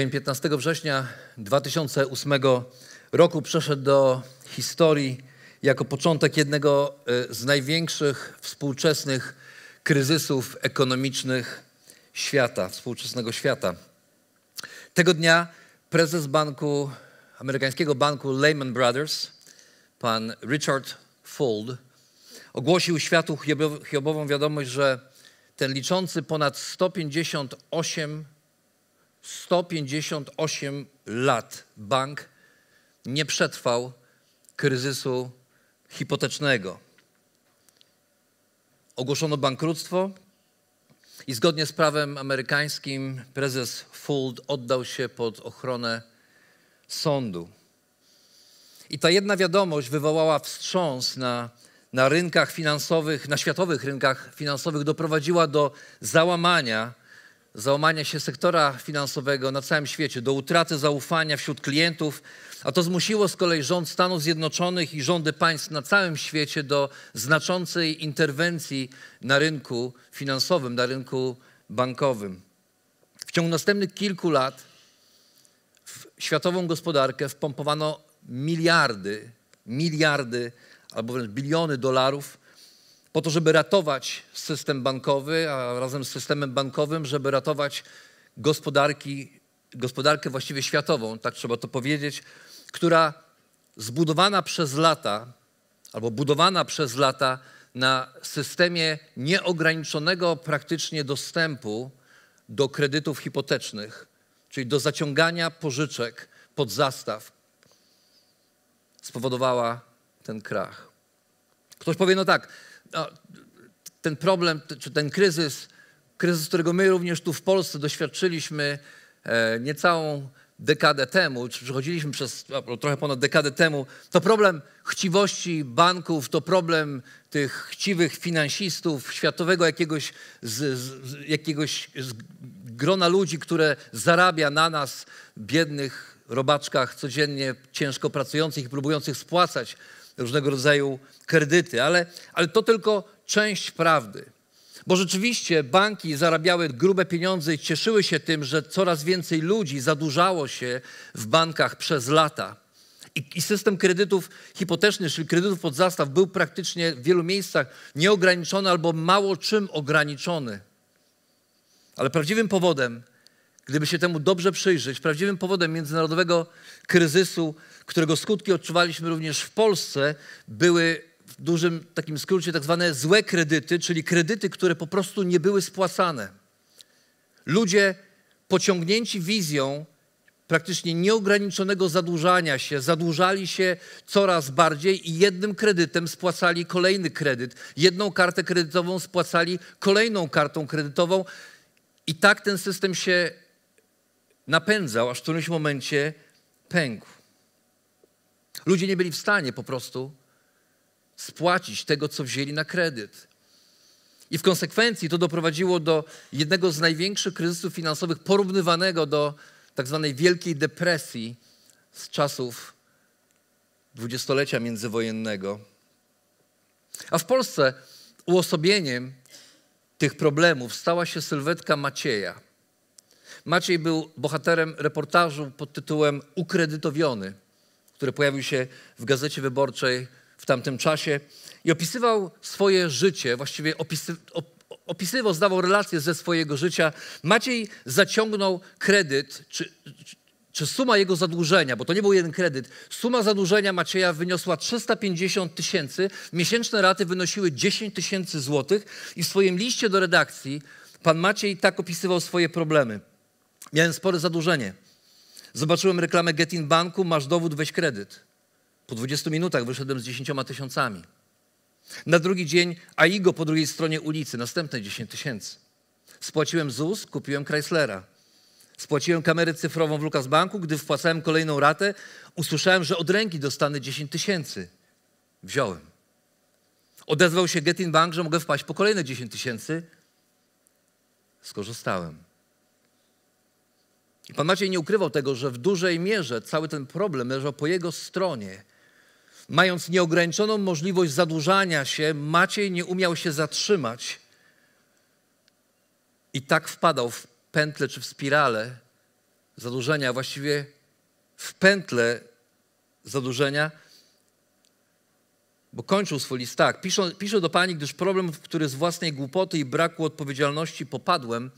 dzień 15 września 2008 roku przeszedł do historii jako początek jednego e, z największych współczesnych kryzysów ekonomicznych świata, współczesnego świata. Tego dnia prezes banku, amerykańskiego banku Lehman Brothers, pan Richard Fuld, ogłosił światu chiobową wiadomość, że ten liczący ponad 158 158 lat bank nie przetrwał kryzysu hipotecznego. Ogłoszono bankructwo i zgodnie z prawem amerykańskim prezes Fuld oddał się pod ochronę sądu. I ta jedna wiadomość wywołała wstrząs na, na rynkach finansowych, na światowych rynkach finansowych, doprowadziła do załamania załamania się sektora finansowego na całym świecie, do utraty zaufania wśród klientów, a to zmusiło z kolei rząd Stanów Zjednoczonych i rządy państw na całym świecie do znaczącej interwencji na rynku finansowym, na rynku bankowym. W ciągu następnych kilku lat w światową gospodarkę wpompowano miliardy, miliardy albo wręcz biliony dolarów po to, żeby ratować system bankowy, a razem z systemem bankowym, żeby ratować gospodarki, gospodarkę właściwie światową, tak trzeba to powiedzieć, która zbudowana przez lata, albo budowana przez lata na systemie nieograniczonego praktycznie dostępu do kredytów hipotecznych, czyli do zaciągania pożyczek pod zastaw, spowodowała ten krach. Ktoś powie, no tak, ten problem, czy ten kryzys, kryzys, którego my również tu w Polsce doświadczyliśmy e, niecałą dekadę temu, czy przechodziliśmy przez no, trochę ponad dekadę temu, to problem chciwości banków, to problem tych chciwych finansistów, światowego jakiegoś, z, z, jakiegoś z grona ludzi, które zarabia na nas, biednych robaczkach codziennie ciężko pracujących i próbujących spłacać różnego rodzaju kredyty, ale, ale to tylko część prawdy. Bo rzeczywiście banki zarabiały grube pieniądze i cieszyły się tym, że coraz więcej ludzi zadłużało się w bankach przez lata. I, I, system kredytów hipotecznych, czyli kredytów pod zastaw, był praktycznie w wielu miejscach nieograniczony albo mało czym ograniczony. Ale prawdziwym powodem, gdyby się temu dobrze przyjrzeć, prawdziwym powodem międzynarodowego kryzysu którego skutki odczuwaliśmy również w Polsce, były w dużym takim skrócie tak zwane złe kredyty, czyli kredyty, które po prostu nie były spłacane. Ludzie pociągnięci wizją praktycznie nieograniczonego zadłużania się, zadłużali się coraz bardziej i jednym kredytem spłacali kolejny kredyt, jedną kartę kredytową spłacali kolejną kartą kredytową i tak ten system się napędzał, aż w którymś momencie pękł. Ludzie nie byli w stanie po prostu spłacić tego, co wzięli na kredyt. I w konsekwencji to doprowadziło do jednego z największych kryzysów finansowych, porównywanego do tak zwanej Wielkiej Depresji z czasów dwudziestolecia międzywojennego. A w Polsce uosobieniem tych problemów stała się sylwetka Macieja. Maciej był bohaterem reportażu pod tytułem Ukredytowiony – który pojawił się w Gazecie Wyborczej w tamtym czasie i opisywał swoje życie, właściwie opisy, opisywał, zdawał relacje ze swojego życia. Maciej zaciągnął kredyt, czy, czy suma jego zadłużenia, bo to nie był jeden kredyt, suma zadłużenia Macieja wyniosła 350 tysięcy, miesięczne raty wynosiły 10 tysięcy złotych i w swoim liście do redakcji pan Maciej tak opisywał swoje problemy. Miałem spore zadłużenie – Zobaczyłem reklamę Getin Banku, masz dowód, weź kredyt. Po 20 minutach wyszedłem z 10 tysiącami. Na drugi dzień AIGO po drugiej stronie ulicy, następne 10 tysięcy. Spłaciłem ZUS, kupiłem Chryslera. Spłaciłem kamerę cyfrową w Lukas Banku, gdy wpłacałem kolejną ratę, usłyszałem, że od ręki dostanę 10 tysięcy. Wziąłem. Odezwał się Getin Bank, że mogę wpaść po kolejne 10 tysięcy. Skorzystałem. I pan Maciej nie ukrywał tego, że w dużej mierze cały ten problem leżał po jego stronie. Mając nieograniczoną możliwość zadłużania się, Maciej nie umiał się zatrzymać i tak wpadał w pętle czy w spiralę zadłużenia, właściwie w pętle zadłużenia, bo kończył swój list tak. Piszę, piszę do Pani, gdyż problem, w który z własnej głupoty i braku odpowiedzialności popadłem,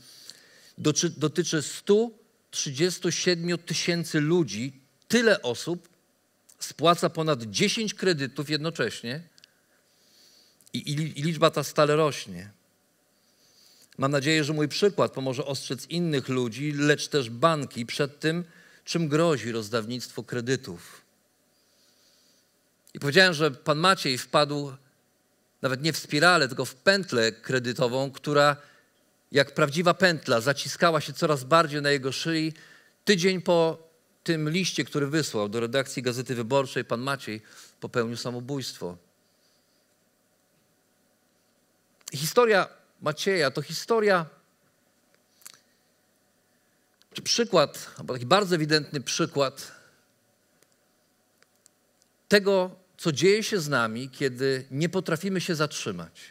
dotyczy 100 37 tysięcy ludzi, tyle osób spłaca ponad 10 kredytów jednocześnie i, i, i liczba ta stale rośnie. Mam nadzieję, że mój przykład pomoże ostrzec innych ludzi, lecz też banki przed tym, czym grozi rozdawnictwo kredytów. I powiedziałem, że pan Maciej wpadł nawet nie w spiralę, tylko w pętlę kredytową, która jak prawdziwa pętla, zaciskała się coraz bardziej na jego szyi. Tydzień po tym liście, który wysłał do redakcji Gazety Wyborczej, pan Maciej popełnił samobójstwo. Historia Macieja to historia, czy przykład, albo taki bardzo ewidentny przykład tego, co dzieje się z nami, kiedy nie potrafimy się zatrzymać.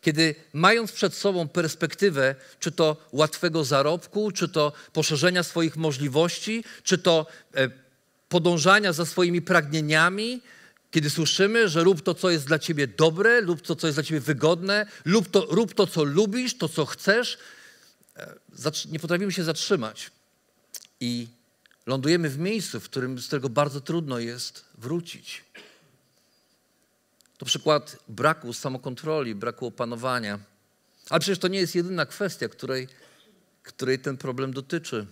Kiedy mając przed sobą perspektywę, czy to łatwego zarobku, czy to poszerzenia swoich możliwości, czy to e, podążania za swoimi pragnieniami, kiedy słyszymy, że rób to, co jest dla ciebie dobre, lub to, co jest dla ciebie wygodne, lub to, rób to, co lubisz, to, co chcesz, e, nie potrafimy się zatrzymać. I lądujemy w miejscu, w którym, z którego bardzo trudno jest wrócić. To przykład braku samokontroli, braku opanowania. Ale przecież to nie jest jedyna kwestia, której, której ten problem dotyczy.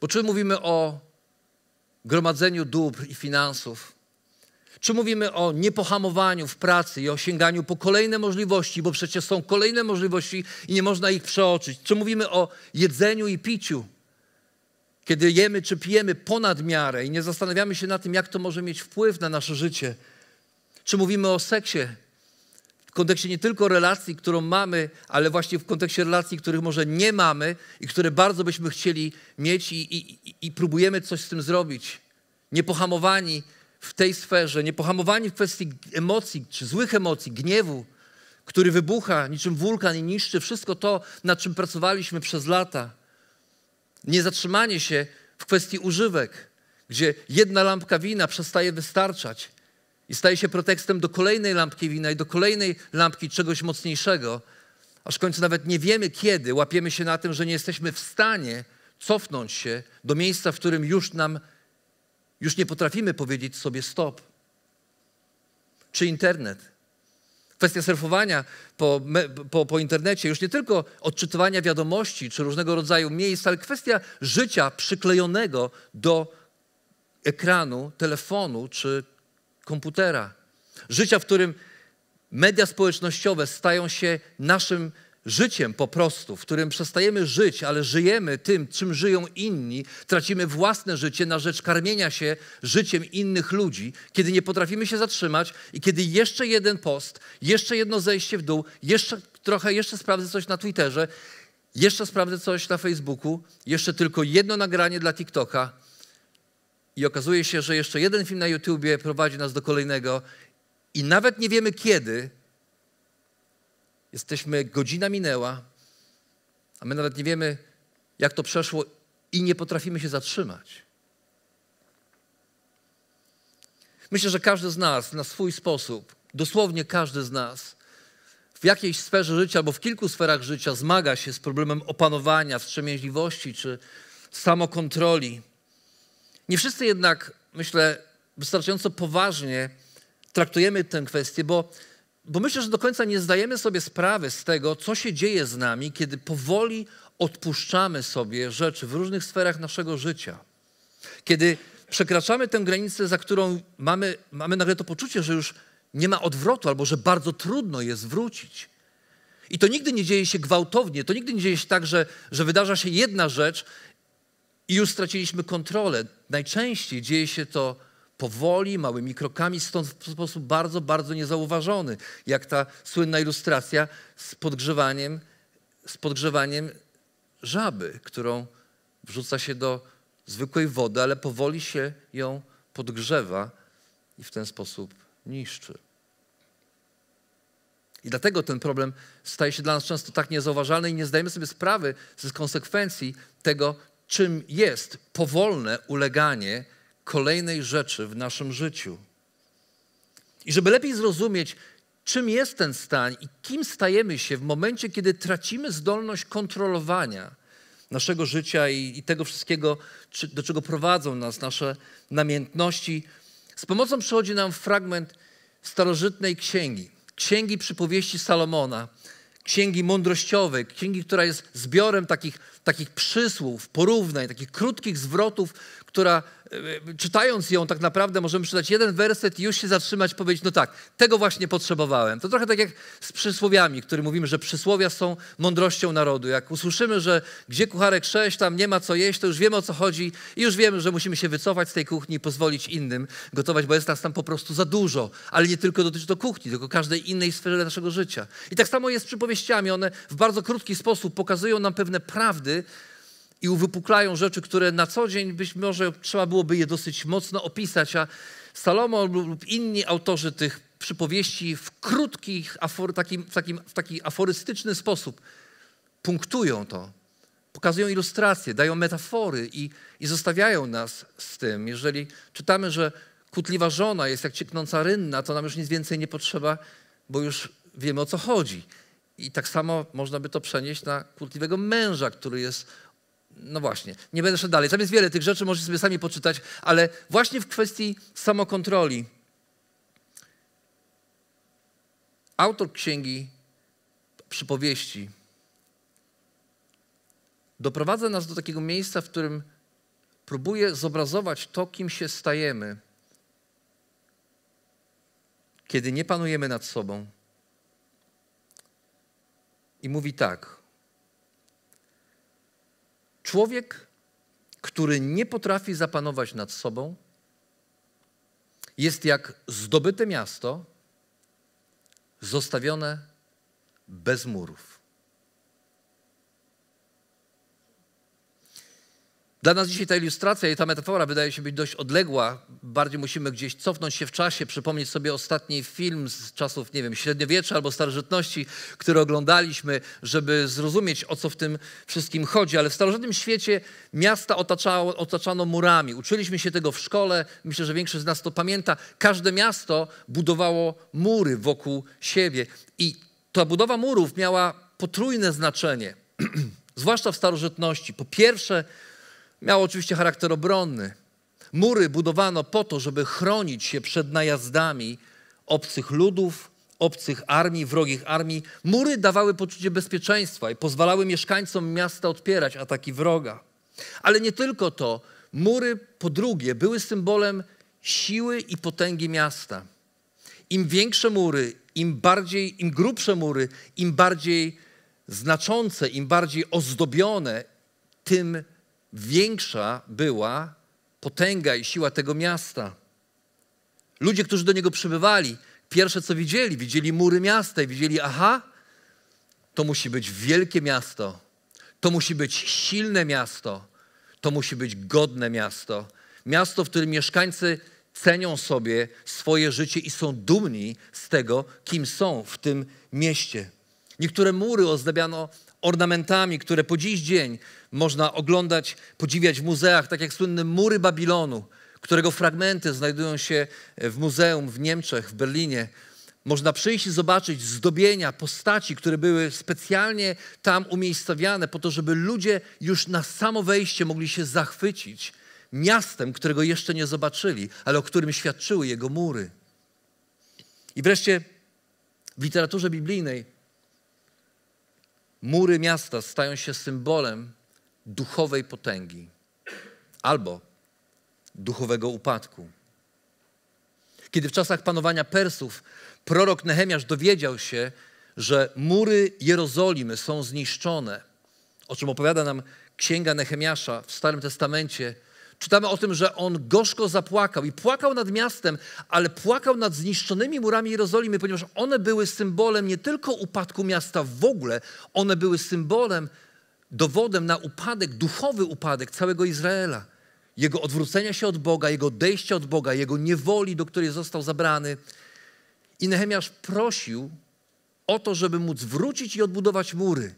Bo czy mówimy o gromadzeniu dóbr i finansów, czy mówimy o niepohamowaniu w pracy i o sięganiu po kolejne możliwości, bo przecież są kolejne możliwości i nie można ich przeoczyć? Czy mówimy o jedzeniu i piciu, kiedy jemy czy pijemy ponad miarę i nie zastanawiamy się na tym, jak to może mieć wpływ na nasze życie? Czy mówimy o seksie w kontekście nie tylko relacji, którą mamy, ale właśnie w kontekście relacji, których może nie mamy i które bardzo byśmy chcieli mieć i, i, i próbujemy coś z tym zrobić. Niepohamowani w tej sferze, niepohamowani w kwestii emocji, czy złych emocji, gniewu, który wybucha niczym wulkan i niszczy wszystko to, nad czym pracowaliśmy przez lata. Niezatrzymanie się w kwestii używek, gdzie jedna lampka wina przestaje wystarczać, i staje się pretekstem do kolejnej lampki wina i do kolejnej lampki czegoś mocniejszego, aż w końcu nawet nie wiemy kiedy, łapiemy się na tym, że nie jesteśmy w stanie cofnąć się do miejsca, w którym już nam, już nie potrafimy powiedzieć sobie stop. Czy internet? Kwestia surfowania po, po, po internecie, już nie tylko odczytywania wiadomości czy różnego rodzaju miejsc, ale kwestia życia przyklejonego do ekranu, telefonu czy komputera, życia, w którym media społecznościowe stają się naszym życiem po prostu, w którym przestajemy żyć, ale żyjemy tym, czym żyją inni, tracimy własne życie na rzecz karmienia się życiem innych ludzi, kiedy nie potrafimy się zatrzymać i kiedy jeszcze jeden post, jeszcze jedno zejście w dół, jeszcze trochę, jeszcze sprawdzę coś na Twitterze, jeszcze sprawdzę coś na Facebooku, jeszcze tylko jedno nagranie dla TikToka, i okazuje się, że jeszcze jeden film na YouTubie prowadzi nas do kolejnego i nawet nie wiemy kiedy. Jesteśmy, godzina minęła, a my nawet nie wiemy, jak to przeszło i nie potrafimy się zatrzymać. Myślę, że każdy z nas na swój sposób, dosłownie każdy z nas, w jakiejś sferze życia albo w kilku sferach życia zmaga się z problemem opanowania, wstrzemięźliwości czy samokontroli. Nie wszyscy jednak, myślę, wystarczająco poważnie traktujemy tę kwestię, bo, bo myślę, że do końca nie zdajemy sobie sprawy z tego, co się dzieje z nami, kiedy powoli odpuszczamy sobie rzeczy w różnych sferach naszego życia. Kiedy przekraczamy tę granicę, za którą mamy, mamy nagle to poczucie, że już nie ma odwrotu albo że bardzo trudno jest wrócić. I to nigdy nie dzieje się gwałtownie, to nigdy nie dzieje się tak, że, że wydarza się jedna rzecz i już straciliśmy kontrolę. Najczęściej dzieje się to powoli, małymi krokami, stąd w sposób bardzo, bardzo niezauważony, jak ta słynna ilustracja z podgrzewaniem, z podgrzewaniem żaby, którą wrzuca się do zwykłej wody, ale powoli się ją podgrzewa i w ten sposób niszczy. I dlatego ten problem staje się dla nas często tak niezauważalny i nie zdajemy sobie sprawy z konsekwencji tego, czym jest powolne uleganie kolejnej rzeczy w naszym życiu. I żeby lepiej zrozumieć, czym jest ten stan i kim stajemy się w momencie, kiedy tracimy zdolność kontrolowania naszego życia i, i tego wszystkiego, czy, do czego prowadzą nas nasze namiętności, z pomocą przychodzi nam fragment starożytnej księgi, księgi przypowieści Salomona – księgi mądrościowej, księgi, która jest zbiorem takich, takich przysłów, porównań, takich krótkich zwrotów, która E, czytając ją, tak naprawdę możemy przydać jeden werset i już się zatrzymać, powiedzieć, no tak, tego właśnie potrzebowałem. To trochę tak jak z przysłowiami, który mówimy, że przysłowia są mądrością narodu. Jak usłyszymy, że gdzie kucharek sześć, tam nie ma co jeść, to już wiemy o co chodzi i już wiemy, że musimy się wycofać z tej kuchni i pozwolić innym gotować, bo jest nas tam po prostu za dużo. Ale nie tylko dotyczy to kuchni, tylko każdej innej sferze naszego życia. I tak samo jest z przypowieściami. One w bardzo krótki sposób pokazują nam pewne prawdy, i uwypuklają rzeczy, które na co dzień być może trzeba byłoby je dosyć mocno opisać, a Salomon lub inni autorzy tych przypowieści w krótkich, afor, takim, takim, w taki aforystyczny sposób punktują to, pokazują ilustracje, dają metafory i, i zostawiają nas z tym. Jeżeli czytamy, że kutliwa żona jest jak cieknąca rynna, to nam już nic więcej nie potrzeba, bo już wiemy o co chodzi. I tak samo można by to przenieść na kłótliwego męża, który jest no właśnie, nie będę szedł dalej. Tam jest wiele tych rzeczy, możecie sobie sami poczytać, ale właśnie w kwestii samokontroli autor księgi przypowieści doprowadza nas do takiego miejsca, w którym próbuje zobrazować to, kim się stajemy, kiedy nie panujemy nad sobą. I mówi tak. Człowiek, który nie potrafi zapanować nad sobą, jest jak zdobyte miasto zostawione bez murów. Dla nas dzisiaj ta ilustracja i ta metafora wydaje się być dość odległa. Bardziej musimy gdzieś cofnąć się w czasie, przypomnieć sobie ostatni film z czasów, nie wiem, średniowiecza albo starożytności, który oglądaliśmy, żeby zrozumieć, o co w tym wszystkim chodzi. Ale w starożytnym świecie miasta otaczało, otaczano murami. Uczyliśmy się tego w szkole. Myślę, że większość z nas to pamięta. Każde miasto budowało mury wokół siebie. I ta budowa murów miała potrójne znaczenie, zwłaszcza w starożytności. Po pierwsze, Miało oczywiście charakter obronny. Mury budowano po to, żeby chronić się przed najazdami obcych ludów, obcych armii, wrogich armii. Mury dawały poczucie bezpieczeństwa i pozwalały mieszkańcom miasta odpierać ataki wroga. Ale nie tylko to. Mury, po drugie, były symbolem siły i potęgi miasta. Im większe mury, im bardziej, im grubsze mury, im bardziej znaczące, im bardziej ozdobione, tym większa była potęga i siła tego miasta. Ludzie, którzy do niego przybywali, pierwsze co widzieli, widzieli mury miasta i widzieli, aha, to musi być wielkie miasto, to musi być silne miasto, to musi być godne miasto. Miasto, w którym mieszkańcy cenią sobie swoje życie i są dumni z tego, kim są w tym mieście. Niektóre mury ozdabiano ornamentami, które po dziś dzień można oglądać, podziwiać w muzeach, tak jak słynne mury Babilonu, którego fragmenty znajdują się w muzeum w Niemczech, w Berlinie. Można przyjść i zobaczyć zdobienia, postaci, które były specjalnie tam umiejscowiane, po to, żeby ludzie już na samo wejście mogli się zachwycić miastem, którego jeszcze nie zobaczyli, ale o którym świadczyły jego mury. I wreszcie w literaturze biblijnej Mury miasta stają się symbolem duchowej potęgi albo duchowego upadku. Kiedy w czasach panowania Persów prorok Nehemiasz dowiedział się, że mury Jerozolimy są zniszczone, o czym opowiada nam księga Nehemiasza w Starym Testamencie, Czytamy o tym, że on gorzko zapłakał i płakał nad miastem, ale płakał nad zniszczonymi murami Jerozolimy, ponieważ one były symbolem nie tylko upadku miasta w ogóle, one były symbolem, dowodem na upadek, duchowy upadek całego Izraela. Jego odwrócenia się od Boga, jego odejścia od Boga, jego niewoli, do której został zabrany. I Nehemiasz prosił o to, żeby móc wrócić i odbudować mury.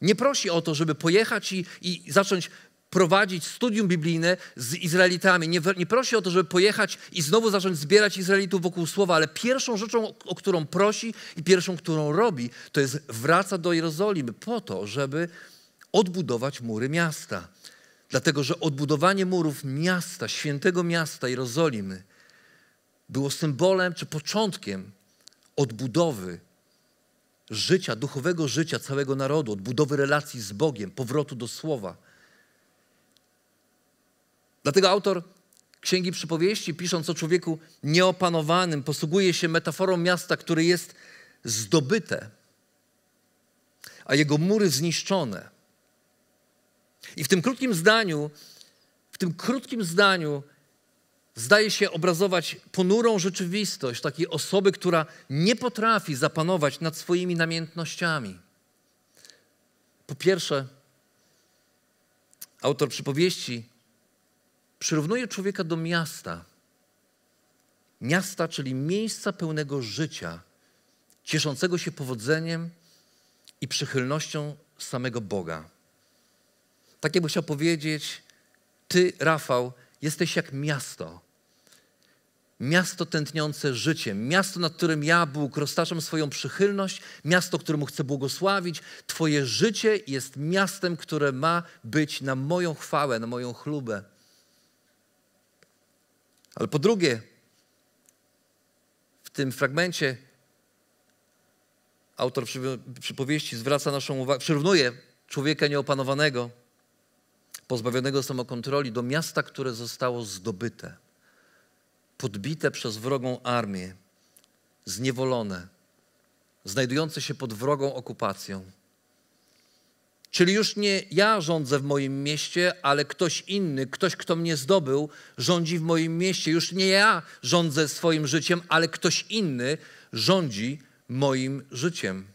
Nie prosi o to, żeby pojechać i, i zacząć prowadzić studium biblijne z Izraelitami. Nie, nie prosi o to, żeby pojechać i znowu zacząć zbierać Izraelitów wokół słowa, ale pierwszą rzeczą, o którą prosi i pierwszą, którą robi, to jest wraca do Jerozolimy po to, żeby odbudować mury miasta. Dlatego, że odbudowanie murów miasta, świętego miasta Jerozolimy było symbolem czy początkiem odbudowy życia, duchowego życia całego narodu, odbudowy relacji z Bogiem, powrotu do Słowa. Dlatego autor Księgi Przypowieści, pisząc o człowieku nieopanowanym, posługuje się metaforą miasta, które jest zdobyte, a jego mury zniszczone. I w tym krótkim zdaniu, w tym krótkim zdaniu zdaje się obrazować ponurą rzeczywistość takiej osoby, która nie potrafi zapanować nad swoimi namiętnościami. Po pierwsze, autor przypowieści przyrównuje człowieka do miasta. Miasta, czyli miejsca pełnego życia, cieszącego się powodzeniem i przychylnością samego Boga. Tak jakby chciał powiedzieć, ty, Rafał, jesteś jak miasto. Miasto tętniące życiem, miasto, nad którym ja, Bóg, roztaczam swoją przychylność, miasto, któremu chcę błogosławić. Twoje życie jest miastem, które ma być na moją chwałę, na moją chlubę. Ale po drugie, w tym fragmencie autor przypowieści zwraca naszą uwagę, przyrównuje człowieka nieopanowanego, pozbawionego samokontroli, do miasta, które zostało zdobyte, podbite przez wrogą armię, zniewolone, znajdujące się pod wrogą okupacją. Czyli już nie ja rządzę w moim mieście, ale ktoś inny, ktoś, kto mnie zdobył, rządzi w moim mieście. Już nie ja rządzę swoim życiem, ale ktoś inny rządzi moim życiem.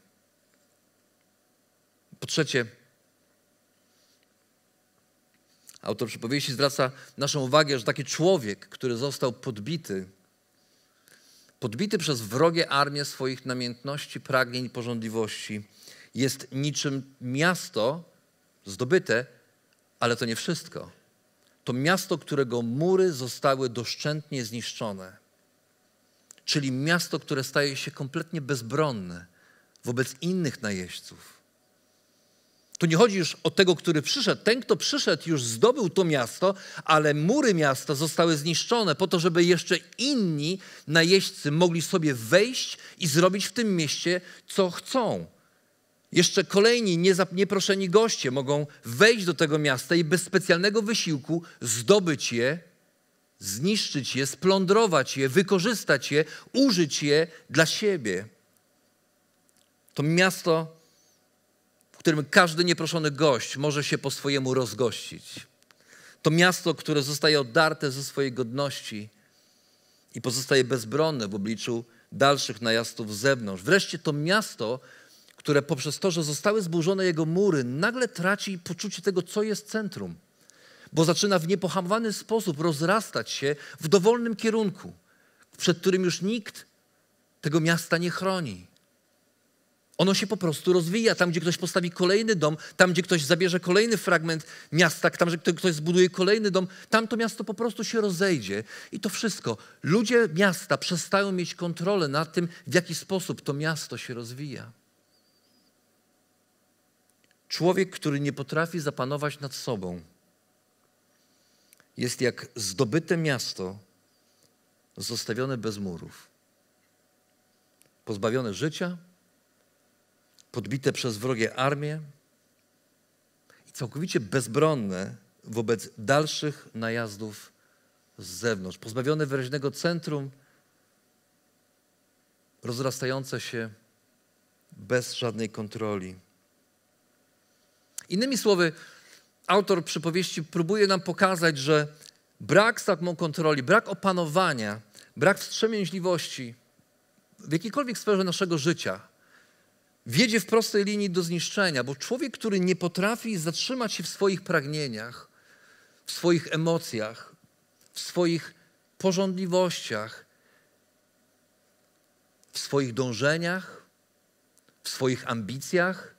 Po trzecie, autor przypowieści zwraca naszą uwagę, że taki człowiek, który został podbity, podbity przez wrogie armię swoich namiętności, pragnień, pożądliwości, jest niczym miasto zdobyte, ale to nie wszystko. To miasto, którego mury zostały doszczętnie zniszczone, czyli miasto, które staje się kompletnie bezbronne wobec innych najeźdźców. Tu nie chodzi już o tego, który przyszedł. Ten, kto przyszedł, już zdobył to miasto, ale mury miasta zostały zniszczone po to, żeby jeszcze inni najeźdźcy mogli sobie wejść i zrobić w tym mieście, co chcą. Jeszcze kolejni nieproszeni goście mogą wejść do tego miasta i bez specjalnego wysiłku zdobyć je, zniszczyć je, splądrować je, wykorzystać je, użyć je dla siebie. To miasto, w którym każdy nieproszony gość może się po swojemu rozgościć. To miasto, które zostaje odarte ze swojej godności i pozostaje bezbronne w obliczu dalszych najazdów z zewnątrz. Wreszcie to miasto, które poprzez to, że zostały zburzone jego mury, nagle traci poczucie tego, co jest centrum, bo zaczyna w niepohamowany sposób rozrastać się w dowolnym kierunku, przed którym już nikt tego miasta nie chroni. Ono się po prostu rozwija. Tam, gdzie ktoś postawi kolejny dom, tam, gdzie ktoś zabierze kolejny fragment miasta, tam, gdzie ktoś zbuduje kolejny dom, tam to miasto po prostu się rozejdzie. I to wszystko. Ludzie miasta przestają mieć kontrolę nad tym, w jaki sposób to miasto się rozwija. Człowiek, który nie potrafi zapanować nad sobą, jest jak zdobyte miasto zostawione bez murów, pozbawione życia, podbite przez wrogie armie i całkowicie bezbronne wobec dalszych najazdów z zewnątrz, pozbawione wyraźnego centrum, rozrastające się bez żadnej kontroli. Innymi słowy, autor przypowieści próbuje nam pokazać, że brak samokontroli, brak opanowania, brak wstrzemięźliwości w jakiejkolwiek sferze naszego życia wiedzie w prostej linii do zniszczenia, bo człowiek, który nie potrafi zatrzymać się w swoich pragnieniach, w swoich emocjach, w swoich pożądliwościach, w swoich dążeniach, w swoich ambicjach,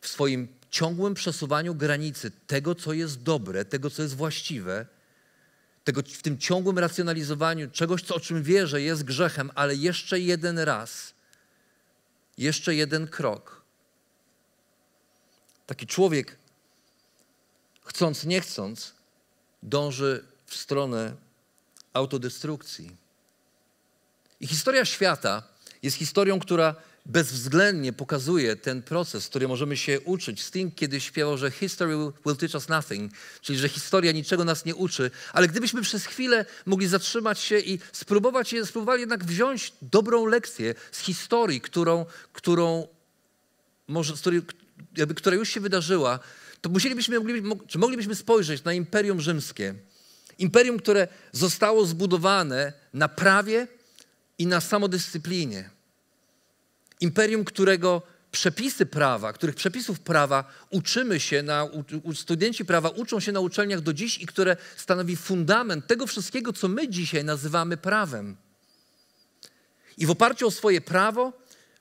w swoim ciągłym przesuwaniu granicy tego, co jest dobre, tego, co jest właściwe, tego, w tym ciągłym racjonalizowaniu czegoś, co, o czym wierzę, jest grzechem, ale jeszcze jeden raz, jeszcze jeden krok. Taki człowiek, chcąc, nie chcąc, dąży w stronę autodestrukcji. I historia świata jest historią, która bezwzględnie pokazuje ten proces, który możemy się uczyć. Sting kiedyś śpiewał, że history will teach us nothing, czyli że historia niczego nas nie uczy, ale gdybyśmy przez chwilę mogli zatrzymać się i spróbować, spróbowali jednak wziąć dobrą lekcję z historii, którą, którą może, jakby, która już się wydarzyła, to musielibyśmy, czy moglibyśmy spojrzeć na Imperium Rzymskie, imperium, które zostało zbudowane na prawie i na samodyscyplinie imperium, którego przepisy prawa, których przepisów prawa uczymy się, na, u, studenci prawa uczą się na uczelniach do dziś i które stanowi fundament tego wszystkiego, co my dzisiaj nazywamy prawem. I w oparciu o swoje prawo,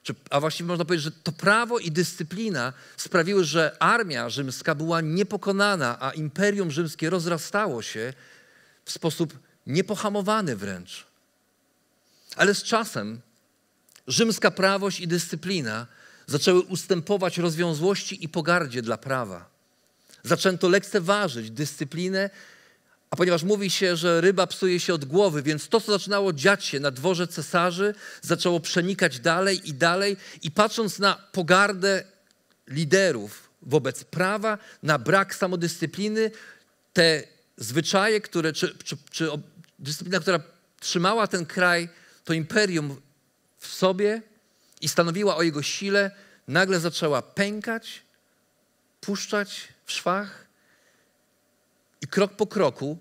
czy, a właściwie można powiedzieć, że to prawo i dyscyplina sprawiły, że armia rzymska była niepokonana, a imperium rzymskie rozrastało się w sposób niepohamowany wręcz. Ale z czasem Rzymska prawość i dyscyplina zaczęły ustępować rozwiązłości i pogardzie dla prawa. Zaczęto lekceważyć dyscyplinę, a ponieważ mówi się, że ryba psuje się od głowy, więc to, co zaczynało dziać się na dworze cesarzy, zaczęło przenikać dalej i dalej. I patrząc na pogardę liderów wobec prawa, na brak samodyscypliny, te zwyczaje, które, czy, czy, czy dyscyplina, która trzymała ten kraj, to imperium w sobie i stanowiła o jego sile, nagle zaczęła pękać, puszczać w szwach i krok po kroku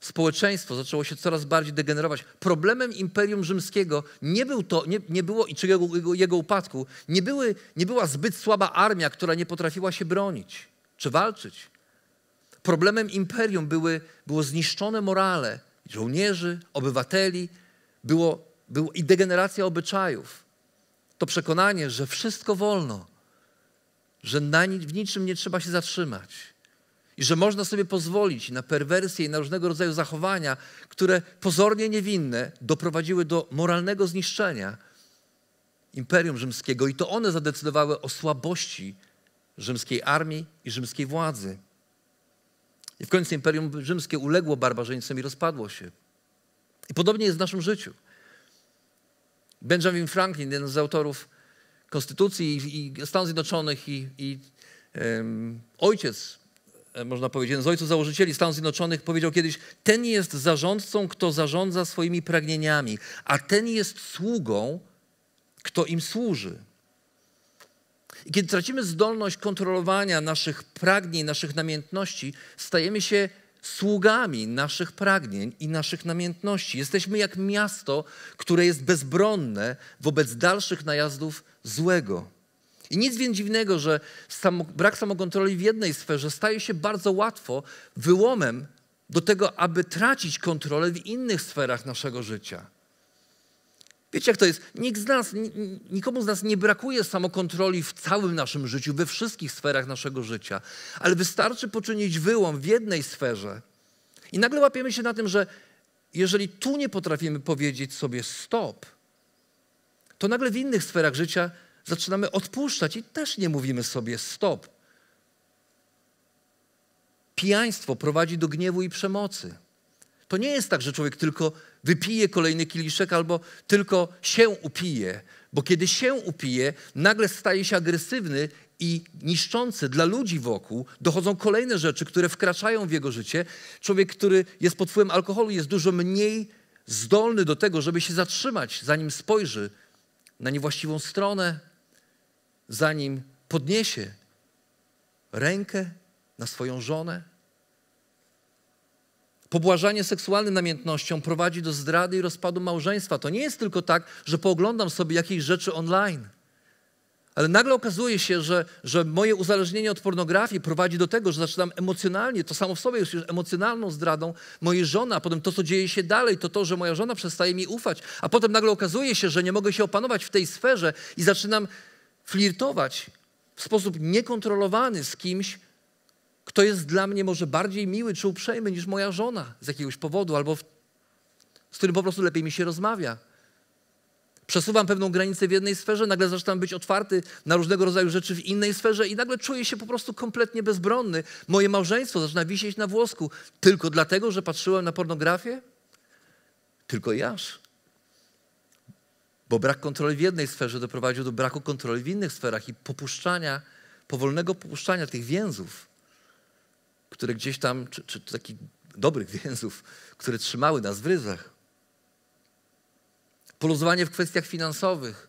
społeczeństwo zaczęło się coraz bardziej degenerować. Problemem Imperium Rzymskiego nie, był to, nie, nie było, czy jego, jego, jego upadku, nie, były, nie była zbyt słaba armia, która nie potrafiła się bronić czy walczyć. Problemem imperium były, było zniszczone morale żołnierzy, obywateli, było był i degeneracja obyczajów. To przekonanie, że wszystko wolno, że na, w niczym nie trzeba się zatrzymać i że można sobie pozwolić na perwersje i na różnego rodzaju zachowania, które pozornie niewinne doprowadziły do moralnego zniszczenia Imperium Rzymskiego i to one zadecydowały o słabości rzymskiej armii i rzymskiej władzy. I w końcu Imperium Rzymskie uległo barbarzyńcom i rozpadło się. I podobnie jest w naszym życiu. Benjamin Franklin, jeden z autorów Konstytucji i, Stanów Zjednoczonych i, i um, ojciec, e, można powiedzieć, jeden z ojców założycieli Stanów Zjednoczonych powiedział kiedyś, ten jest zarządcą, kto zarządza swoimi pragnieniami, a ten jest sługą, kto im służy. I kiedy tracimy zdolność kontrolowania naszych pragnień, naszych namiętności, stajemy się sługami naszych pragnień i naszych namiętności. Jesteśmy jak miasto, które jest bezbronne wobec dalszych najazdów złego. I nic więc dziwnego, że samo, brak samokontroli w jednej sferze staje się bardzo łatwo wyłomem do tego, aby tracić kontrolę w innych sferach naszego życia. Wiecie, jak to jest? Nikt z nas, nikomu z nas nie brakuje samokontroli w całym naszym życiu, we wszystkich sferach naszego życia, ale wystarczy poczynić wyłom w jednej sferze i nagle łapiemy się na tym, że jeżeli tu nie potrafimy powiedzieć sobie stop, to nagle w innych sferach życia zaczynamy odpuszczać i też nie mówimy sobie stop. Pijaństwo prowadzi do gniewu i przemocy. To nie jest tak, że człowiek tylko wypije kolejny kieliszek albo tylko się upije, bo kiedy się upije, nagle staje się agresywny i niszczący dla ludzi wokół. Dochodzą kolejne rzeczy, które wkraczają w jego życie. Człowiek, który jest pod wpływem alkoholu, jest dużo mniej zdolny do tego, żeby się zatrzymać, zanim spojrzy na niewłaściwą stronę, zanim podniesie rękę na swoją żonę Pobłażanie seksualnym namiętnością prowadzi do zdrady i rozpadu małżeństwa. To nie jest tylko tak, że pooglądam sobie jakieś rzeczy online. Ale nagle okazuje się, że, że moje uzależnienie od pornografii prowadzi do tego, że zaczynam emocjonalnie, to samo w sobie jest już emocjonalną zdradą mojej żony, a potem to, co dzieje się dalej, to to, że moja żona przestaje mi ufać, a potem nagle okazuje się, że nie mogę się opanować w tej sferze i zaczynam flirtować w sposób niekontrolowany z kimś, kto jest dla mnie może bardziej miły czy uprzejmy niż moja żona z jakiegoś powodu, albo w, z którym po prostu lepiej mi się rozmawia. Przesuwam pewną granicę w jednej sferze, nagle zaczynam być otwarty na różnego rodzaju rzeczy w innej sferze i nagle czuję się po prostu kompletnie bezbronny. Moje małżeństwo zaczyna wisieć na włosku tylko dlatego, że patrzyłem na pornografię? Tylko jaż. Bo brak kontroli w jednej sferze doprowadził do braku kontroli w innych sferach i popuszczania, powolnego popuszczania tych więzów które gdzieś tam, czy, czy takich dobrych więzów, które trzymały nas w ryzach. Poluzowanie w kwestiach finansowych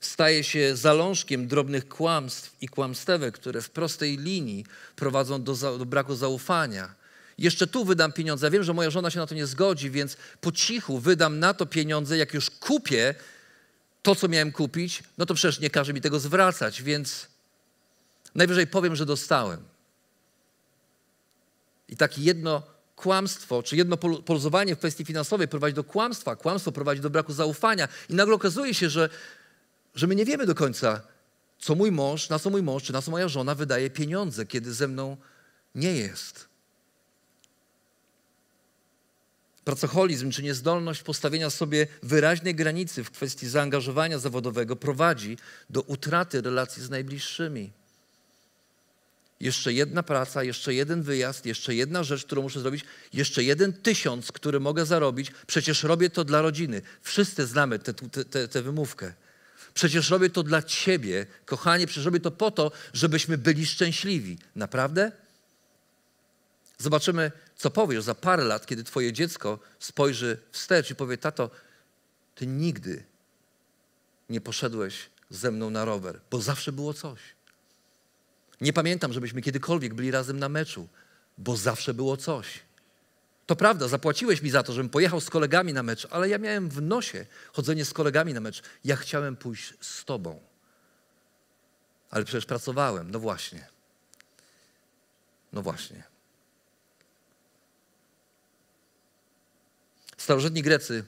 staje się zalążkiem drobnych kłamstw i kłamstewek, które w prostej linii prowadzą do, za, do braku zaufania. Jeszcze tu wydam pieniądze. Ja wiem, że moja żona się na to nie zgodzi, więc po cichu wydam na to pieniądze. Jak już kupię to, co miałem kupić, no to przecież nie każe mi tego zwracać, więc najwyżej powiem, że dostałem. I takie jedno kłamstwo, czy jedno poluzowanie w kwestii finansowej prowadzi do kłamstwa, kłamstwo prowadzi do braku zaufania. I nagle okazuje się, że, że my nie wiemy do końca, co mój mąż, na co mój mąż, czy na co moja żona wydaje pieniądze, kiedy ze mną nie jest. Pracocholizm czy niezdolność postawienia sobie wyraźnej granicy w kwestii zaangażowania zawodowego prowadzi do utraty relacji z najbliższymi jeszcze jedna praca, jeszcze jeden wyjazd, jeszcze jedna rzecz, którą muszę zrobić, jeszcze jeden tysiąc, który mogę zarobić. Przecież robię to dla rodziny. Wszyscy znamy tę wymówkę. Przecież robię to dla Ciebie, kochanie, przecież robię to po to, żebyśmy byli szczęśliwi. Naprawdę? Zobaczymy, co powiesz za parę lat, kiedy Twoje dziecko spojrzy wstecz i powie: Tato, Ty nigdy nie poszedłeś ze mną na rower, bo zawsze było coś. Nie pamiętam, żebyśmy kiedykolwiek byli razem na meczu, bo zawsze było coś. To prawda, zapłaciłeś mi za to, żebym pojechał z kolegami na mecz, ale ja miałem w nosie chodzenie z kolegami na mecz. Ja chciałem pójść z tobą. Ale przecież pracowałem, no właśnie. No właśnie. Starożytni Grecy,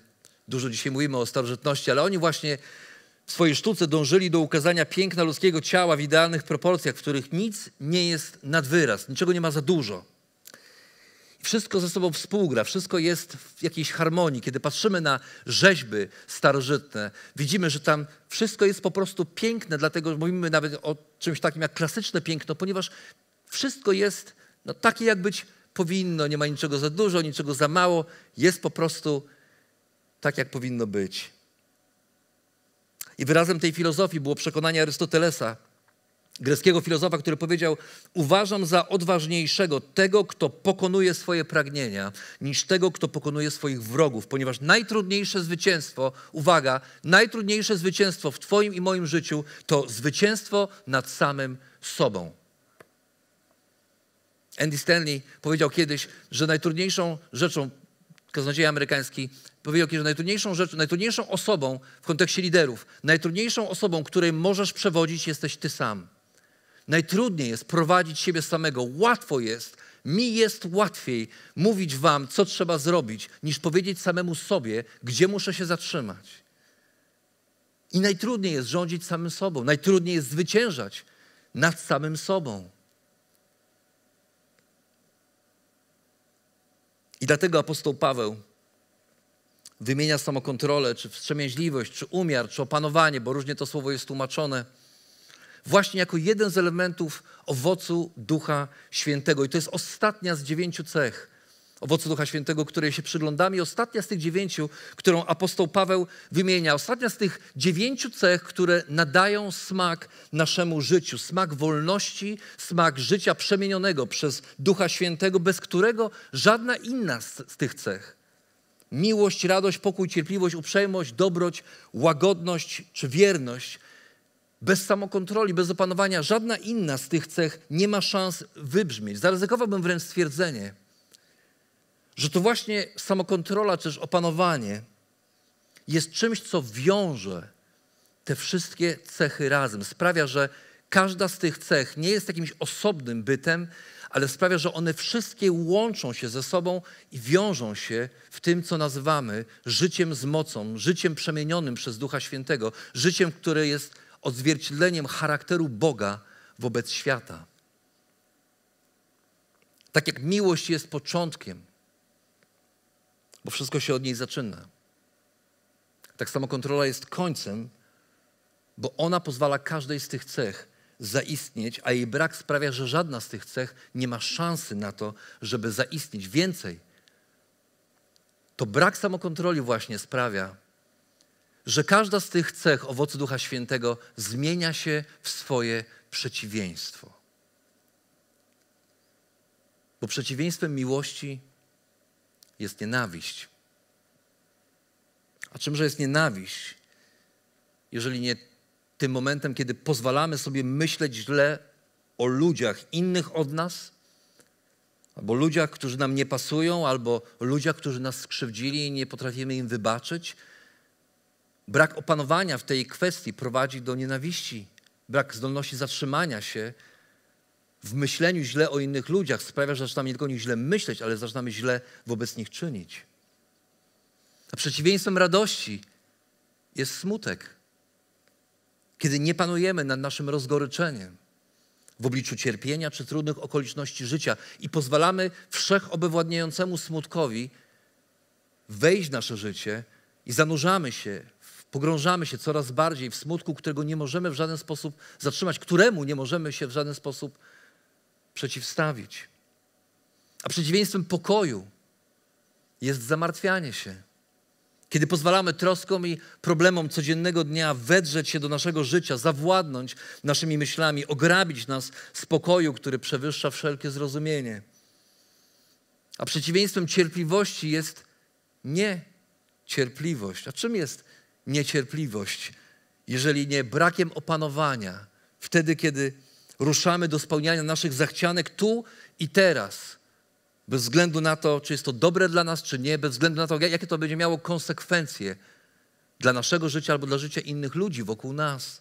dużo dzisiaj mówimy o starożytności, ale oni właśnie w swojej sztuce dążyli do ukazania piękna ludzkiego ciała w idealnych proporcjach, w których nic nie jest nad wyraz, niczego nie ma za dużo. Wszystko ze sobą współgra, wszystko jest w jakiejś harmonii. Kiedy patrzymy na rzeźby starożytne, widzimy, że tam wszystko jest po prostu piękne, dlatego mówimy nawet o czymś takim jak klasyczne piękno, ponieważ wszystko jest no, takie, jak być powinno. Nie ma niczego za dużo, niczego za mało. Jest po prostu tak, jak powinno być. I wyrazem tej filozofii było przekonanie Arystotelesa, greckiego filozofa, który powiedział: Uważam za odważniejszego tego, kto pokonuje swoje pragnienia, niż tego, kto pokonuje swoich wrogów, ponieważ najtrudniejsze zwycięstwo, uwaga, najtrudniejsze zwycięstwo w Twoim i moim życiu to zwycięstwo nad samym sobą. Andy Stanley powiedział kiedyś, że najtrudniejszą rzeczą kaznodzieja amerykański, powiedział, że najtrudniejszą rzeczą, najtrudniejszą osobą w kontekście liderów, najtrudniejszą osobą, której możesz przewodzić, jesteś ty sam. Najtrudniej jest prowadzić siebie samego. Łatwo jest, mi jest łatwiej mówić wam, co trzeba zrobić, niż powiedzieć samemu sobie, gdzie muszę się zatrzymać. I najtrudniej jest rządzić samym sobą, najtrudniej jest zwyciężać nad samym sobą. I dlatego apostoł Paweł wymienia samokontrolę, czy wstrzemięźliwość, czy umiar, czy opanowanie, bo różnie to słowo jest tłumaczone, właśnie jako jeden z elementów owocu Ducha Świętego. I to jest ostatnia z dziewięciu cech, owocu Ducha Świętego, której się przyglądamy. I ostatnia z tych dziewięciu, którą apostoł Paweł wymienia, ostatnia z tych dziewięciu cech, które nadają smak naszemu życiu, smak wolności, smak życia przemienionego przez Ducha Świętego, bez którego żadna inna z, z tych cech miłość, radość, pokój, cierpliwość, uprzejmość, dobroć, łagodność czy wierność bez samokontroli, bez opanowania, żadna inna z tych cech nie ma szans wybrzmieć. Zaryzykowałbym wręcz stwierdzenie, że to właśnie samokontrola, czy też opanowanie jest czymś, co wiąże te wszystkie cechy razem. Sprawia, że każda z tych cech nie jest jakimś osobnym bytem, ale sprawia, że one wszystkie łączą się ze sobą i wiążą się w tym, co nazywamy życiem z mocą, życiem przemienionym przez Ducha Świętego, życiem, które jest odzwierciedleniem charakteru Boga wobec świata. Tak jak miłość jest początkiem, bo wszystko się od niej zaczyna. Tak samo kontrola jest końcem, bo ona pozwala każdej z tych cech zaistnieć, a jej brak sprawia, że żadna z tych cech nie ma szansy na to, żeby zaistnieć. Więcej, to brak samokontroli właśnie sprawia, że każda z tych cech owocu Ducha Świętego zmienia się w swoje przeciwieństwo. Bo przeciwieństwem miłości jest nienawiść. A czymże jest nienawiść, jeżeli nie tym momentem, kiedy pozwalamy sobie myśleć źle o ludziach innych od nas, albo ludziach, którzy nam nie pasują, albo ludziach, którzy nas skrzywdzili i nie potrafimy im wybaczyć. Brak opanowania w tej kwestii prowadzi do nienawiści, brak zdolności zatrzymania się w myśleniu źle o innych ludziach sprawia, że zaczynamy nie tylko o nich źle myśleć, ale zaczynamy źle wobec nich czynić. A przeciwieństwem radości jest smutek, kiedy nie panujemy nad naszym rozgoryczeniem w obliczu cierpienia czy trudnych okoliczności życia i pozwalamy wszechobewładniającemu smutkowi wejść w nasze życie i zanurzamy się, pogrążamy się coraz bardziej w smutku, którego nie możemy w żaden sposób zatrzymać, któremu nie możemy się w żaden sposób zatrzymać przeciwstawić. A przeciwieństwem pokoju jest zamartwianie się. Kiedy pozwalamy troskom i problemom codziennego dnia wedrzeć się do naszego życia, zawładnąć naszymi myślami, ograbić nas spokoju, który przewyższa wszelkie zrozumienie. A przeciwieństwem cierpliwości jest niecierpliwość. A czym jest niecierpliwość? Jeżeli nie brakiem opanowania, wtedy, kiedy ruszamy do spełniania naszych zachcianek tu i teraz. Bez względu na to, czy jest to dobre dla nas, czy nie, bez względu na to, jakie to będzie miało konsekwencje dla naszego życia albo dla życia innych ludzi wokół nas.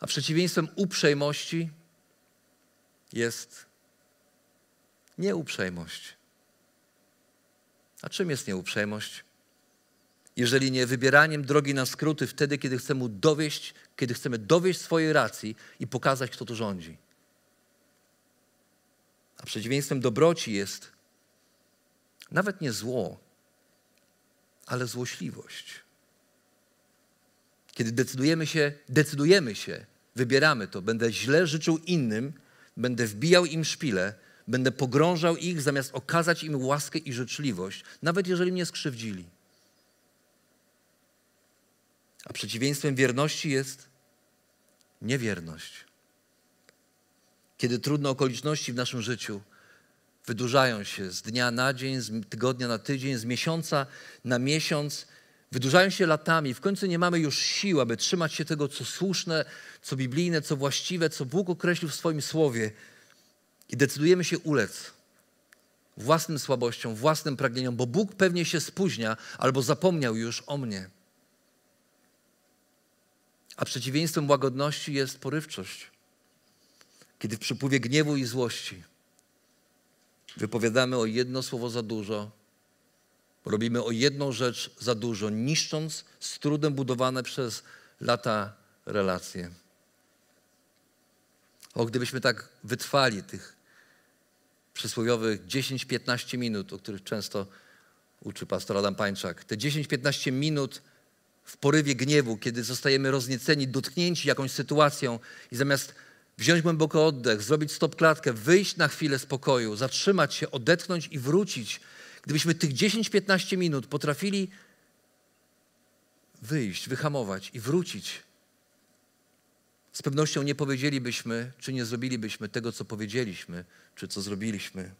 A przeciwieństwem uprzejmości jest nieuprzejmość. A czym jest nieuprzejmość? jeżeli nie wybieraniem drogi na skróty wtedy, kiedy chcemy dowieść, kiedy chcemy dowieść swojej racji i pokazać, kto tu rządzi. A przeciwieństwem dobroci jest nawet nie zło, ale złośliwość. Kiedy decydujemy się, decydujemy się, wybieramy to, będę źle życzył innym, będę wbijał im szpile, będę pogrążał ich, zamiast okazać im łaskę i życzliwość, nawet jeżeli mnie skrzywdzili. A przeciwieństwem wierności jest niewierność. Kiedy trudne okoliczności w naszym życiu wydłużają się z dnia na dzień, z tygodnia na tydzień, z miesiąca na miesiąc, wydłużają się latami, w końcu nie mamy już sił, aby trzymać się tego, co słuszne, co biblijne, co właściwe, co Bóg określił w swoim słowie. I decydujemy się ulec własnym słabościom, własnym pragnieniom, bo Bóg pewnie się spóźnia albo zapomniał już o mnie. A przeciwieństwem łagodności jest porywczość. Kiedy w przypływie gniewu i złości wypowiadamy o jedno słowo za dużo, robimy o jedną rzecz za dużo, niszcząc z trudem budowane przez lata relacje. O, gdybyśmy tak wytrwali tych przysłowiowych 10-15 minut, o których często uczy pastor Adam Pańczak, te 10-15 minut w porywie gniewu, kiedy zostajemy roznieceni, dotknięci jakąś sytuacją i zamiast wziąć głęboko oddech, zrobić stop klatkę, wyjść na chwilę spokoju, zatrzymać się, odetchnąć i wrócić, gdybyśmy tych 10-15 minut potrafili wyjść, wyhamować i wrócić, z pewnością nie powiedzielibyśmy, czy nie zrobilibyśmy tego, co powiedzieliśmy, czy co zrobiliśmy.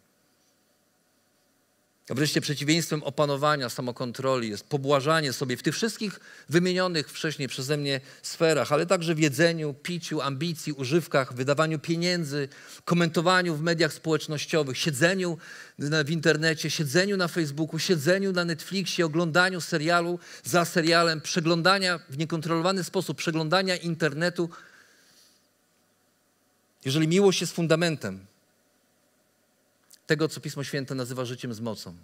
Wreszcie przeciwieństwem opanowania, samokontroli jest pobłażanie sobie w tych wszystkich wymienionych wcześniej przeze mnie sferach, ale także w jedzeniu, piciu, ambicji, używkach, wydawaniu pieniędzy, komentowaniu w mediach społecznościowych, siedzeniu w internecie, siedzeniu na Facebooku, siedzeniu na Netflixie, oglądaniu serialu za serialem, przeglądania w niekontrolowany sposób, przeglądania internetu. Jeżeli miłość jest fundamentem, tego, co Pismo Święte nazywa życiem z mocą.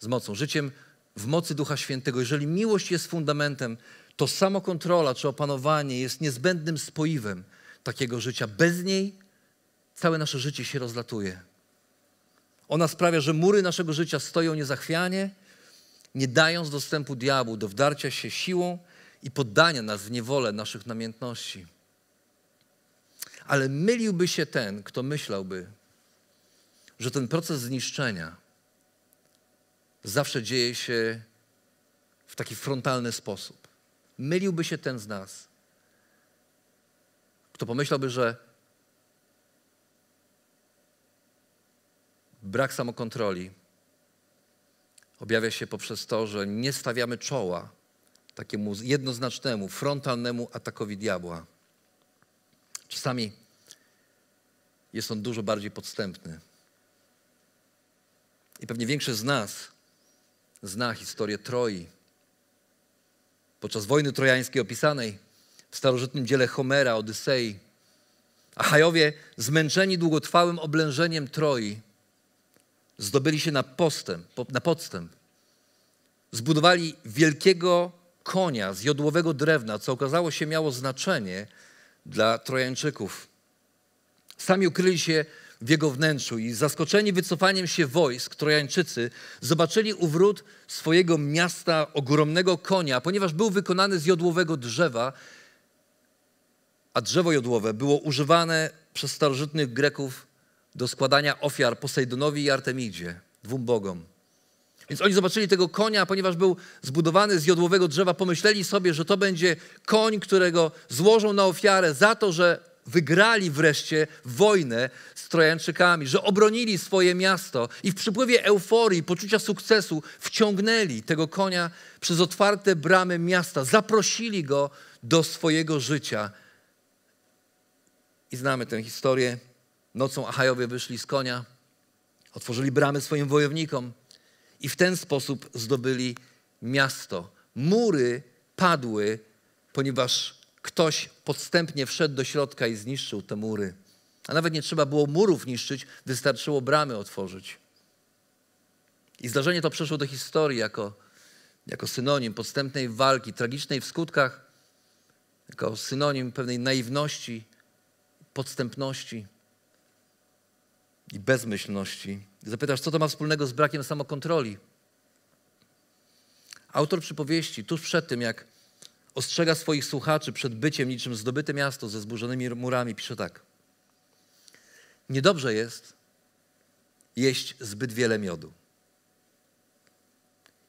Z mocą, życiem w mocy Ducha Świętego. Jeżeli miłość jest fundamentem, to samokontrola czy opanowanie jest niezbędnym spoiwem takiego życia. Bez niej całe nasze życie się rozlatuje. Ona sprawia, że mury naszego życia stoją niezachwianie, nie dając dostępu diabłu do wdarcia się siłą i poddania nas w niewolę naszych namiętności. Ale myliłby się ten, kto myślałby, że ten proces zniszczenia zawsze dzieje się w taki frontalny sposób. Myliłby się ten z nas, kto pomyślałby, że brak samokontroli objawia się poprzez to, że nie stawiamy czoła takiemu jednoznacznemu, frontalnemu atakowi diabła. Czasami jest on dużo bardziej podstępny. I pewnie większość z nas zna historię Troi. Podczas wojny trojańskiej opisanej w starożytnym dziele Homera, Odysei, Achajowie, zmęczeni długotrwałym oblężeniem Troi, zdobyli się na postęp, na podstęp. Zbudowali wielkiego konia z jodłowego drewna, co okazało się miało znaczenie dla Trojańczyków. Sami ukryli się w jego wnętrzu i zaskoczeni wycofaniem się wojsk Trojańczycy zobaczyli u wrót swojego miasta ogromnego konia, ponieważ był wykonany z jodłowego drzewa, a drzewo jodłowe było używane przez starożytnych Greków do składania ofiar Posejdonowi i Artemidzie, dwóm bogom. Więc oni zobaczyli tego konia, ponieważ był zbudowany z jodłowego drzewa, pomyśleli sobie, że to będzie koń, którego złożą na ofiarę za to, że wygrali wreszcie wojnę z Trojańczykami, że obronili swoje miasto i w przypływie euforii, poczucia sukcesu wciągnęli tego konia przez otwarte bramy miasta, zaprosili go do swojego życia. I znamy tę historię. Nocą Achajowie wyszli z konia, otworzyli bramy swoim wojownikom i w ten sposób zdobyli miasto. Mury padły, ponieważ ktoś podstępnie wszedł do środka i zniszczył te mury. A nawet nie trzeba było murów niszczyć, wystarczyło bramy otworzyć. I zdarzenie to przeszło do historii jako, jako synonim podstępnej walki, tragicznej w skutkach, jako synonim pewnej naiwności, podstępności i bezmyślności. Zapytasz, co to ma wspólnego z brakiem samokontroli? Autor przypowieści, tuż przed tym, jak ostrzega swoich słuchaczy przed byciem niczym zdobyte miasto ze zburzonymi murami, pisze tak. Niedobrze jest jeść zbyt wiele miodu.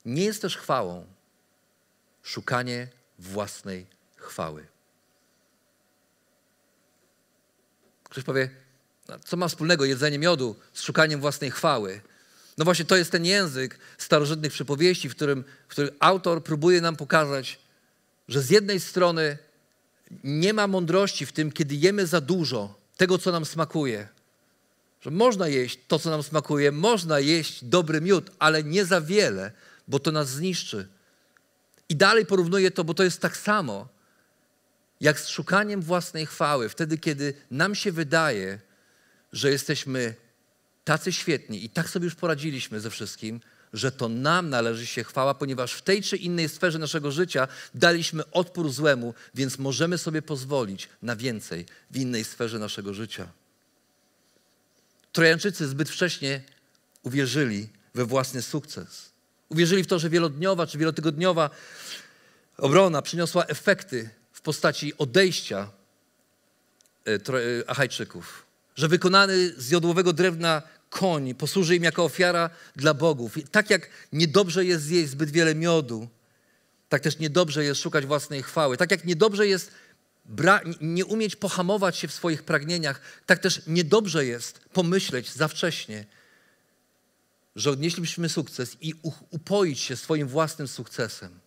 Nie jest też chwałą szukanie własnej chwały. Ktoś powie, no, co ma wspólnego jedzenie miodu z szukaniem własnej chwały? No właśnie to jest ten język starożytnych przypowieści, w którym, w którym autor próbuje nam pokazać, że z jednej strony nie ma mądrości w tym, kiedy jemy za dużo tego, co nam smakuje. Że można jeść to, co nam smakuje, można jeść dobry miód, ale nie za wiele, bo to nas zniszczy. I dalej porównuję to, bo to jest tak samo jak z szukaniem własnej chwały, wtedy, kiedy nam się wydaje, że jesteśmy tacy świetni i tak sobie już poradziliśmy ze wszystkim, że to nam należy się chwała, ponieważ w tej czy innej sferze naszego życia daliśmy odpór złemu, więc możemy sobie pozwolić na więcej w innej sferze naszego życia. Trojańczycy zbyt wcześnie uwierzyli we własny sukces. Uwierzyli w to, że wielodniowa czy wielotygodniowa obrona przyniosła efekty w postaci odejścia e, e, Achajczyków. Że wykonany z jodłowego drewna koń posłuży im jako ofiara dla bogów. I tak jak niedobrze jest zjeść zbyt wiele miodu, tak też niedobrze jest szukać własnej chwały. Tak jak niedobrze jest nie umieć pohamować się w swoich pragnieniach, tak też niedobrze jest pomyśleć za wcześnie, że odnieślibyśmy sukces i upoić się swoim własnym sukcesem.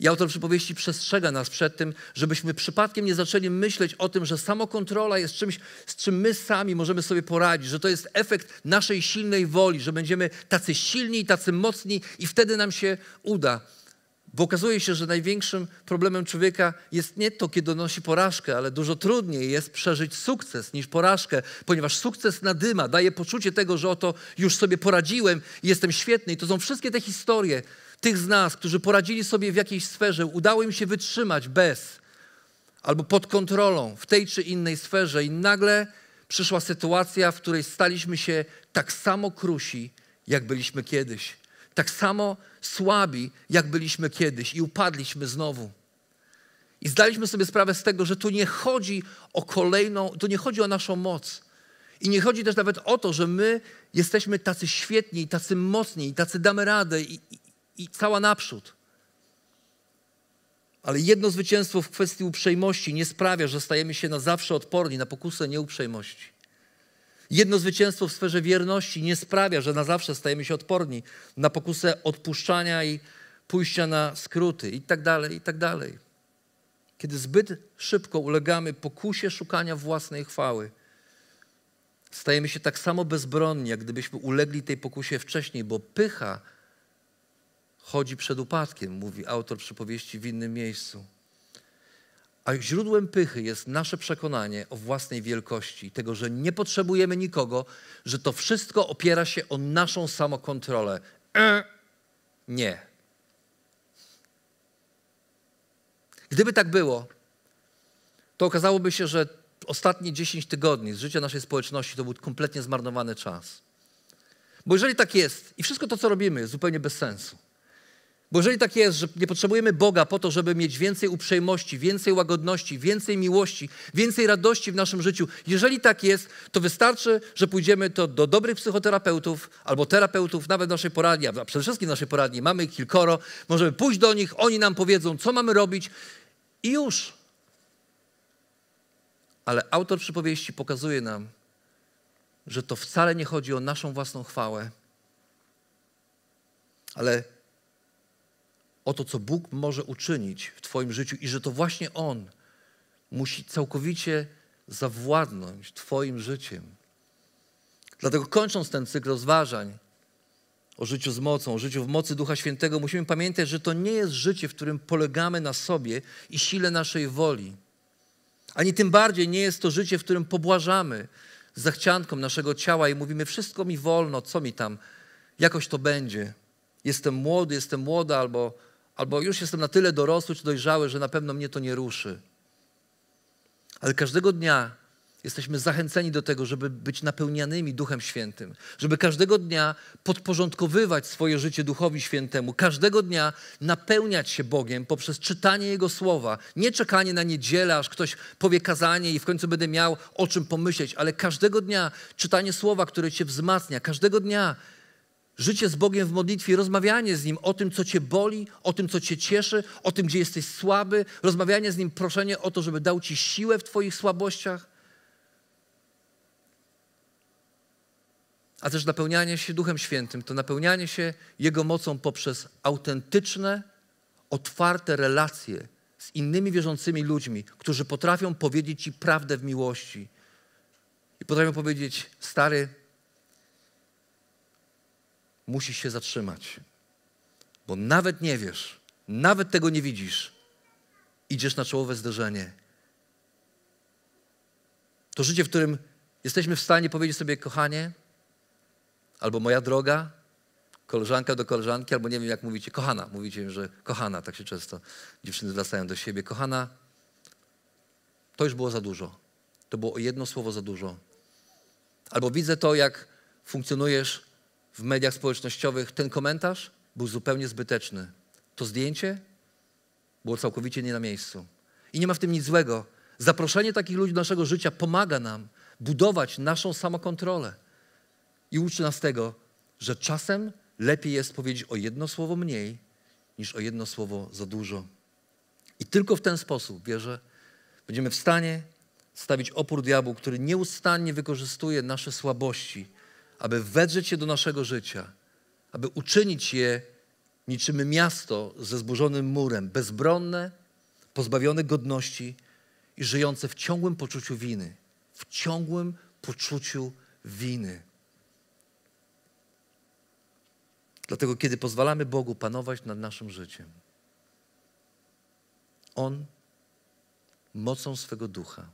I autor przypowieści przestrzega nas przed tym, żebyśmy przypadkiem nie zaczęli myśleć o tym, że samokontrola jest czymś, z czym my sami możemy sobie poradzić, że to jest efekt naszej silnej woli, że będziemy tacy silni i tacy mocni i wtedy nam się uda. Bo okazuje się, że największym problemem człowieka jest nie to, kiedy nosi porażkę, ale dużo trudniej jest przeżyć sukces niż porażkę, ponieważ sukces nadyma, daje poczucie tego, że oto już sobie poradziłem i jestem świetny. I to są wszystkie te historie, tych z nas, którzy poradzili sobie w jakiejś sferze, udało im się wytrzymać bez albo pod kontrolą w tej czy innej sferze, i nagle przyszła sytuacja, w której staliśmy się tak samo krusi, jak byliśmy kiedyś, tak samo słabi, jak byliśmy kiedyś, i upadliśmy znowu. I zdaliśmy sobie sprawę z tego, że tu nie chodzi o kolejną, tu nie chodzi o naszą moc. I nie chodzi też nawet o to, że my jesteśmy tacy świetni, tacy mocni, tacy damy radę i, i cała naprzód. Ale jedno zwycięstwo w kwestii uprzejmości nie sprawia, że stajemy się na zawsze odporni na pokusę nieuprzejmości. Jedno zwycięstwo w sferze wierności nie sprawia, że na zawsze stajemy się odporni na pokusę odpuszczania i pójścia na skróty i tak dalej, i tak dalej. Kiedy zbyt szybko ulegamy pokusie szukania własnej chwały, stajemy się tak samo bezbronni, jak gdybyśmy ulegli tej pokusie wcześniej, bo pycha chodzi przed upadkiem, mówi autor przypowieści w innym miejscu. A źródłem pychy jest nasze przekonanie o własnej wielkości, tego, że nie potrzebujemy nikogo, że to wszystko opiera się o naszą samokontrolę. E, nie. Gdyby tak było, to okazałoby się, że ostatnie 10 tygodni z życia naszej społeczności to był kompletnie zmarnowany czas. Bo jeżeli tak jest i wszystko to, co robimy, jest zupełnie bez sensu. Bo jeżeli tak jest, że nie potrzebujemy Boga po to, żeby mieć więcej uprzejmości, więcej łagodności, więcej miłości, więcej radości w naszym życiu, jeżeli tak jest, to wystarczy, że pójdziemy to do dobrych psychoterapeutów albo terapeutów, nawet naszej poradni, a przede wszystkim naszej poradni, mamy ich kilkoro, możemy pójść do nich, oni nam powiedzą, co mamy robić i już. Ale autor przypowieści pokazuje nam, że to wcale nie chodzi o naszą własną chwałę, ale o to, co Bóg może uczynić w Twoim życiu i że to właśnie On musi całkowicie zawładnąć Twoim życiem. Dlatego kończąc ten cykl rozważań o życiu z mocą, o życiu w mocy Ducha Świętego, musimy pamiętać, że to nie jest życie, w którym polegamy na sobie i sile naszej woli. Ani tym bardziej nie jest to życie, w którym pobłażamy zachciankom naszego ciała i mówimy: Wszystko mi wolno, co mi tam, jakoś to będzie. Jestem młody, jestem młoda, albo albo już jestem na tyle dorosły czy dojrzały, że na pewno mnie to nie ruszy. Ale każdego dnia jesteśmy zachęceni do tego, żeby być napełnianymi Duchem Świętym, żeby każdego dnia podporządkowywać swoje życie Duchowi Świętemu, każdego dnia napełniać się Bogiem poprzez czytanie Jego słowa, nie czekanie na niedzielę, aż ktoś powie kazanie i w końcu będę miał o czym pomyśleć, ale każdego dnia czytanie słowa, które Cię wzmacnia, każdego dnia Życie z Bogiem w modlitwie, rozmawianie z Nim o tym, co Cię boli, o tym, co Cię cieszy, o tym, gdzie jesteś słaby, rozmawianie z Nim, proszenie o to, żeby dał Ci siłę w Twoich słabościach, a też napełnianie się Duchem Świętym, to napełnianie się Jego mocą poprzez autentyczne, otwarte relacje z innymi wierzącymi ludźmi, którzy potrafią powiedzieć Ci prawdę w miłości. I potrafią powiedzieć, stary, musisz się zatrzymać, bo nawet nie wiesz, nawet tego nie widzisz. Idziesz na czołowe zderzenie. To życie, w którym jesteśmy w stanie powiedzieć sobie, kochanie, albo moja droga, koleżanka do koleżanki, albo nie wiem, jak mówicie, kochana. Mówicie, że kochana, tak się często dziewczyny wracają do siebie. Kochana, to już było za dużo. To było jedno słowo za dużo. Albo widzę to, jak funkcjonujesz w mediach społecznościowych, ten komentarz był zupełnie zbyteczny. To zdjęcie było całkowicie nie na miejscu. I nie ma w tym nic złego. Zaproszenie takich ludzi do naszego życia pomaga nam budować naszą samokontrolę i uczy nas tego, że czasem lepiej jest powiedzieć o jedno słowo mniej niż o jedno słowo za dużo. I tylko w ten sposób, wierzę, będziemy w stanie stawić opór diabłu, który nieustannie wykorzystuje nasze słabości aby wedrzeć się do naszego życia, aby uczynić je niczym miasto ze zburzonym murem, bezbronne, pozbawione godności i żyjące w ciągłym poczuciu winy. W ciągłym poczuciu winy. Dlatego, kiedy pozwalamy Bogu panować nad naszym życiem, On mocą swego ducha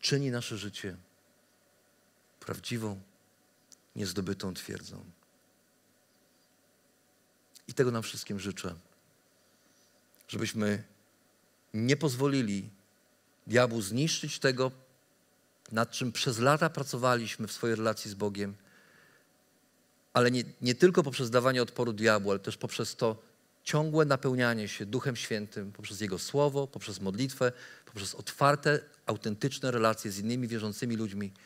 czyni nasze życie prawdziwą, niezdobytą twierdzą. I tego nam wszystkim życzę, żebyśmy nie pozwolili diabłu zniszczyć tego, nad czym przez lata pracowaliśmy w swojej relacji z Bogiem, ale nie, nie tylko poprzez dawanie odporu diabłu, ale też poprzez to ciągłe napełnianie się Duchem Świętym, poprzez Jego Słowo, poprzez modlitwę, poprzez otwarte, autentyczne relacje z innymi wierzącymi ludźmi –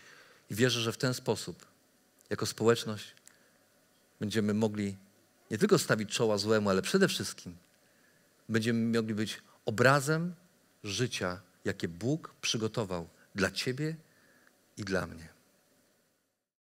i wierzę, że w ten sposób, jako społeczność, będziemy mogli nie tylko stawić czoła złemu, ale przede wszystkim będziemy mogli być obrazem życia, jakie Bóg przygotował dla Ciebie i dla mnie.